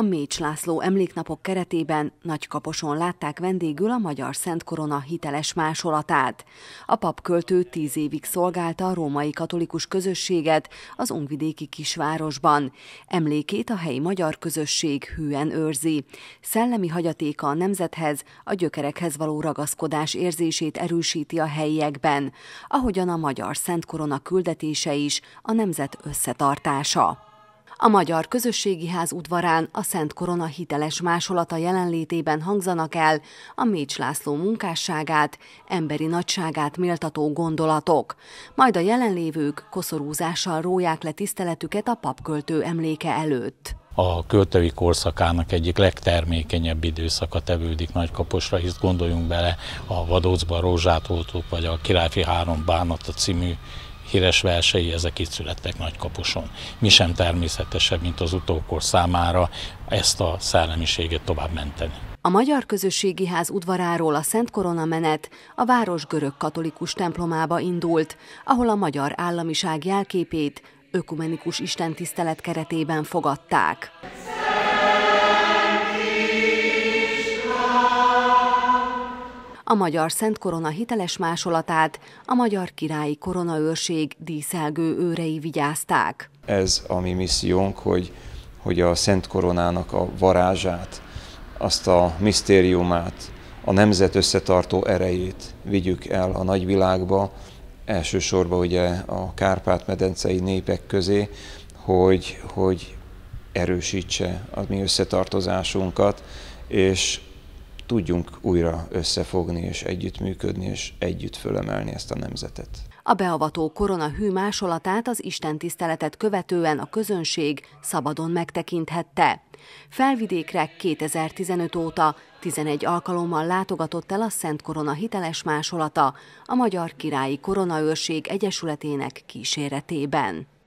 A Mécs László emléknapok keretében Nagykaposon látták vendégül a Magyar Szent Korona hiteles másolatát. A papköltő tíz évig szolgálta a római katolikus közösséget az ungvidéki kisvárosban. Emlékét a helyi magyar közösség hűen őrzi. Szellemi hagyatéka a nemzethez, a gyökerekhez való ragaszkodás érzését erősíti a helyiekben, ahogyan a Magyar Szent Korona küldetése is a nemzet összetartása. A Magyar Közösségi Ház udvarán a Szent Korona hiteles másolata jelenlétében hangzanak el a Mécs László munkásságát, emberi nagyságát méltató gondolatok. Majd a jelenlévők koszorúzással róják le tiszteletüket a papköltő emléke előtt a költői korszakának egyik legtermékenyebb időszaka tevődik Nagykaposra, hisz gondoljunk bele a Vadócban Rózsát oltók, vagy a Királyfi három bánata című híres versei, ezek itt születtek Nagykapuson. Mi sem természetesebb, mint az utókor számára ezt a szellemiséget tovább menteni. A Magyar Közösségi Ház udvaráról a Szent Korona menet a város görög katolikus templomába indult, ahol a magyar államiság jelképét ökumenikus istentisztelet keretében fogadták. a Magyar Szent Korona hiteles másolatát a Magyar Királyi Koronaőrség díszelgő őrei vigyázták. Ez a mi missziónk, hogy, hogy a Szent Koronának a varázsát, azt a misztériumát, a nemzet összetartó erejét vigyük el a nagyvilágba, elsősorban ugye a Kárpát-medencei népek közé, hogy, hogy erősítse a mi összetartozásunkat, és tudjunk újra összefogni és együttműködni, és együtt fölemelni ezt a nemzetet. A beavató hű másolatát az istentiszteletet követően a közönség szabadon megtekinthette. Felvidékre 2015 óta 11 alkalommal látogatott el a Szent Korona hiteles másolata a Magyar Királyi Koronaőrség Egyesületének kíséretében.